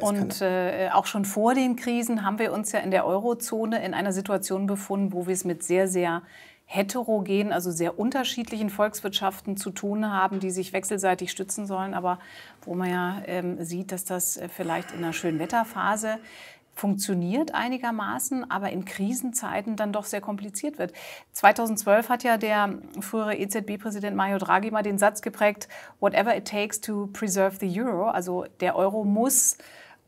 Und äh, auch schon vor den Krisen haben wir uns ja in der Eurozone in einer Situation befunden, wo wir es mit sehr, sehr heterogenen, also sehr unterschiedlichen Volkswirtschaften zu tun haben, die sich wechselseitig stützen sollen, aber wo man ja ähm, sieht, dass das äh, vielleicht in einer schönen Wetterphase funktioniert einigermaßen, aber in Krisenzeiten dann doch sehr kompliziert wird. 2012 hat ja der frühere EZB-Präsident Mario Draghi mal den Satz geprägt, whatever it takes to preserve the euro, also der Euro muss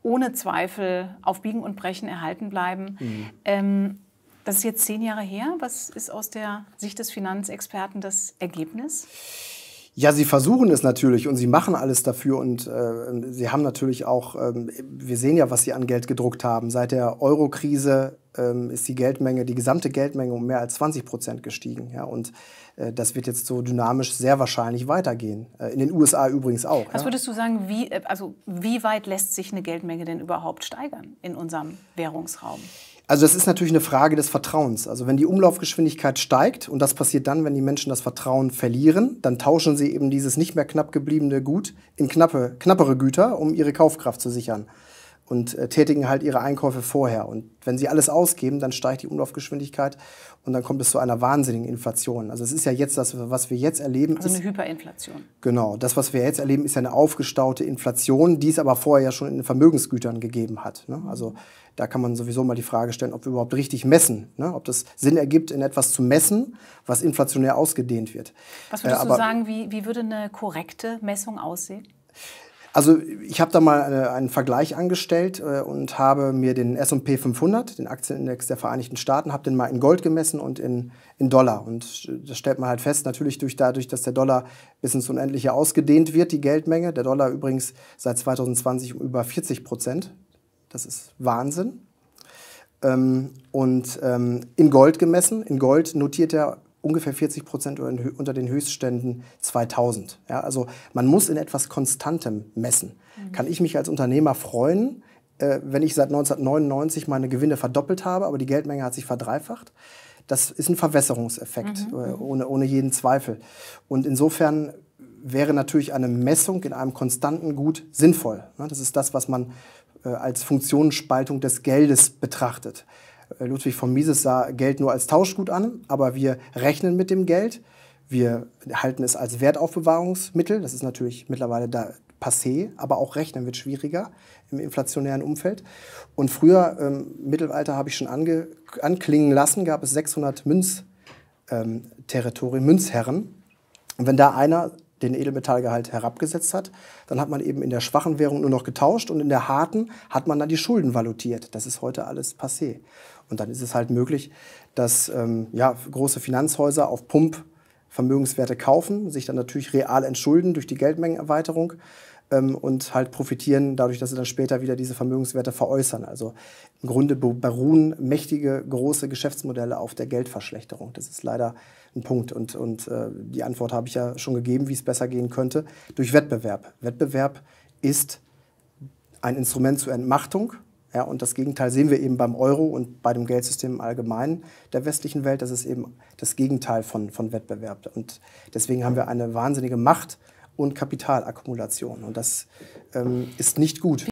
ohne Zweifel auf Biegen und Brechen erhalten bleiben. Mhm. Ähm, das ist jetzt zehn Jahre her. Was ist aus der Sicht des Finanzexperten das Ergebnis? Ja, sie versuchen es natürlich und sie machen alles dafür und äh, sie haben natürlich auch, ähm, wir sehen ja, was sie an Geld gedruckt haben. Seit der Euro-Krise ähm, ist die Geldmenge, die gesamte Geldmenge um mehr als 20 Prozent gestiegen. Ja, und äh, das wird jetzt so dynamisch sehr wahrscheinlich weitergehen. Äh, in den USA übrigens auch. Was ja? würdest du sagen, wie, äh, also wie weit lässt sich eine Geldmenge denn überhaupt steigern in unserem Währungsraum? Also das ist natürlich eine Frage des Vertrauens. Also wenn die Umlaufgeschwindigkeit steigt, und das passiert dann, wenn die Menschen das Vertrauen verlieren, dann tauschen sie eben dieses nicht mehr knapp gebliebene Gut in knappe, knappere Güter, um ihre Kaufkraft zu sichern und äh, tätigen halt ihre Einkäufe vorher. Und wenn sie alles ausgeben, dann steigt die Umlaufgeschwindigkeit und dann kommt es zu einer wahnsinnigen Inflation. Also es ist ja jetzt das, was wir jetzt erleben. Also eine Hyperinflation. Genau, das, was wir jetzt erleben, ist ja eine aufgestaute Inflation, die es aber vorher ja schon in Vermögensgütern gegeben hat. Ne? Mhm. Also da kann man sowieso mal die Frage stellen, ob wir überhaupt richtig messen, ne? ob das Sinn ergibt, in etwas zu messen, was inflationär ausgedehnt wird. Was äh, würdest äh, du sagen, wie, wie würde eine korrekte Messung aussehen? Also ich habe da mal eine, äh, einen Vergleich angestellt äh, und habe mir den S&P 500, den Aktienindex der Vereinigten Staaten, habe den mal in Gold gemessen und in, in Dollar. Und äh, das stellt man halt fest, natürlich durch, dadurch, dass der Dollar bis ins Unendliche ausgedehnt wird, die Geldmenge. Der Dollar übrigens seit 2020 um über 40 Prozent. Das ist Wahnsinn. Ähm, und ähm, in Gold gemessen, in Gold notiert er ungefähr 40 Prozent unter den Höchstständen 2000. Ja, also man muss in etwas Konstantem messen. Mhm. Kann ich mich als Unternehmer freuen, äh, wenn ich seit 1999 meine Gewinne verdoppelt habe, aber die Geldmenge hat sich verdreifacht? Das ist ein Verwässerungseffekt, mhm. äh, ohne, ohne jeden Zweifel. Und insofern wäre natürlich eine Messung in einem konstanten Gut sinnvoll. Ne? Das ist das, was man äh, als Funktionsspaltung des Geldes betrachtet. Äh, Ludwig von Mises sah Geld nur als Tauschgut an, aber wir rechnen mit dem Geld. Wir halten es als Wertaufbewahrungsmittel. Das ist natürlich mittlerweile da passé, aber auch rechnen wird schwieriger im inflationären Umfeld. Und früher, im ähm, Mittelalter habe ich schon ange, anklingen lassen, gab es 600 Münzterritorien, ähm, Münzherren. Und wenn da einer den Edelmetallgehalt herabgesetzt hat. Dann hat man eben in der schwachen Währung nur noch getauscht und in der harten hat man dann die Schulden valutiert. Das ist heute alles passé. Und dann ist es halt möglich, dass ähm, ja, große Finanzhäuser auf Pump Vermögenswerte kaufen, sich dann natürlich real entschulden durch die Geldmengenerweiterung ähm, und halt profitieren dadurch, dass sie dann später wieder diese Vermögenswerte veräußern. Also im Grunde beruhen mächtige, große Geschäftsmodelle auf der Geldverschlechterung. Das ist leider ein Punkt. Und, und äh, die Antwort habe ich ja schon gegeben, wie es besser gehen könnte, durch Wettbewerb. Wettbewerb ist ein Instrument zur Entmachtung. Ja, und das Gegenteil sehen wir eben beim Euro und bei dem Geldsystem im Allgemeinen der westlichen Welt. Das ist eben das Gegenteil von, von Wettbewerb. Und deswegen haben wir eine wahnsinnige Macht und Kapitalakkumulation. Und das ähm, ist nicht gut.